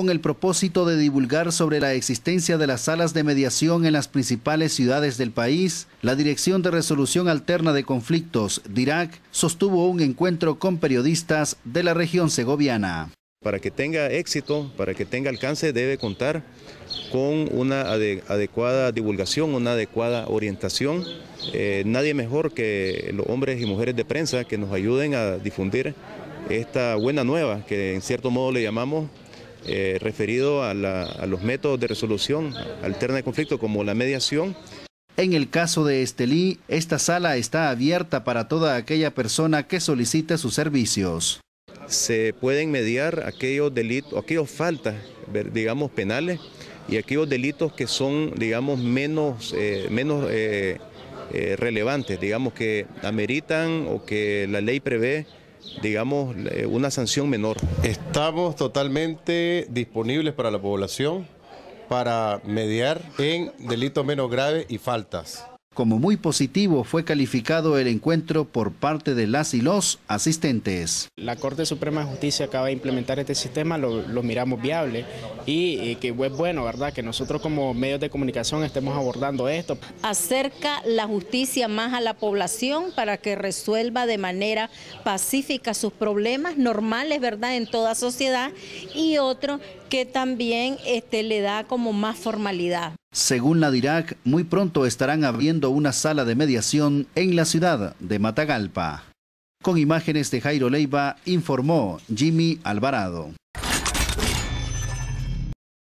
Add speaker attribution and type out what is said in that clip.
Speaker 1: con el propósito de divulgar sobre la existencia de las salas de mediación en las principales ciudades del país, la Dirección de Resolución Alterna de Conflictos, DIRAC, sostuvo un encuentro con periodistas
Speaker 2: de la región segoviana. Para que tenga éxito, para que tenga alcance, debe contar con una adecuada divulgación, una adecuada orientación. Eh, nadie mejor que los hombres y mujeres de prensa que nos ayuden a difundir esta buena nueva, que en cierto modo le llamamos eh, referido a, los métodos de resolución alterna de conflicto como la mediación. En el caso de Estelí,
Speaker 1: esta sala está abierta para toda aquella persona que solicite sus servicios.
Speaker 2: Se pueden mediar aquellos delitos, aquellos faltas, digamos, penales y aquellos delitos que son, digamos, menos, eh, menos eh, relevantes, digamos, que ameritan o que la ley prevé digamos, eh, una sanción menor. Estamos totalmente disponibles para la población para mediar en delitos menos graves y faltas. Como muy
Speaker 1: positivo fue calificado el encuentro por parte de las y los asistentes.
Speaker 3: La Corte Suprema de Justicia acaba de implementar este sistema, lo, miramos viable y, que es bueno, ¿verdad? Que nosotros como medios de comunicación estemos abordando esto.
Speaker 4: Acerca la justicia más a la población para que resuelva de manera pacífica sus problemas normales, ¿verdad? En toda sociedad y otro que también este, le da como más formalidad.
Speaker 1: Según la DIRAC, muy pronto estarán abriendo una sala de mediación en la ciudad de Matagalpa. Con imágenes de Jairo Leiva, informó Jimmy Alvarado.